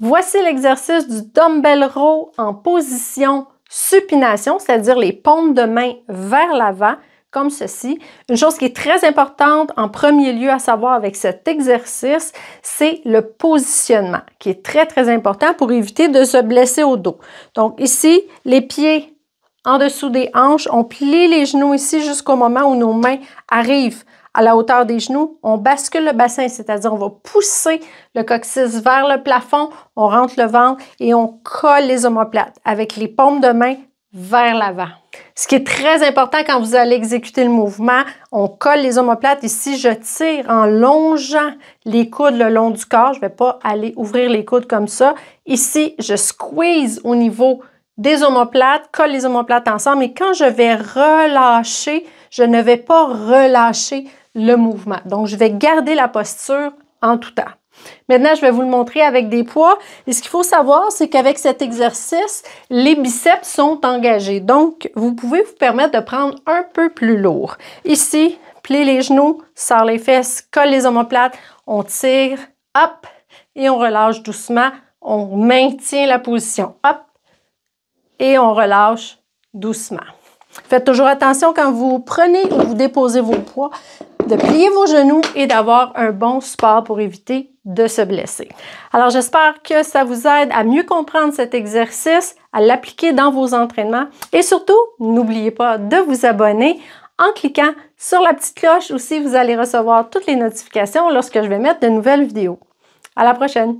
Voici l'exercice du dumbbell row en position supination, c'est-à-dire les paumes de main vers l'avant, comme ceci. Une chose qui est très importante en premier lieu à savoir avec cet exercice, c'est le positionnement, qui est très, très important pour éviter de se blesser au dos. Donc ici, les pieds en dessous des hanches. On plie les genoux ici jusqu'au moment où nos mains arrivent à la hauteur des genoux. On bascule le bassin, c'est-à-dire on va pousser le coccyx vers le plafond, on rentre le ventre et on colle les omoplates avec les paumes de main vers l'avant. Ce qui est très important quand vous allez exécuter le mouvement, on colle les omoplates Ici, je tire en longeant les coudes le long du corps, je ne vais pas aller ouvrir les coudes comme ça. Ici, je squeeze au niveau des omoplates, colle les omoplates ensemble et quand je vais relâcher, je ne vais pas relâcher le mouvement. Donc, je vais garder la posture en tout temps. Maintenant, je vais vous le montrer avec des poids. Et ce qu'il faut savoir, c'est qu'avec cet exercice, les biceps sont engagés. Donc, vous pouvez vous permettre de prendre un peu plus lourd. Ici, pliez les genoux, sort les fesses, colle les omoplates, on tire, hop, et on relâche doucement. On maintient la position. Hop, et on relâche doucement. Faites toujours attention quand vous prenez ou vous déposez vos poids de plier vos genoux et d'avoir un bon support pour éviter de se blesser. Alors j'espère que ça vous aide à mieux comprendre cet exercice, à l'appliquer dans vos entraînements et surtout, n'oubliez pas de vous abonner en cliquant sur la petite cloche. Aussi, vous allez recevoir toutes les notifications lorsque je vais mettre de nouvelles vidéos. À la prochaine!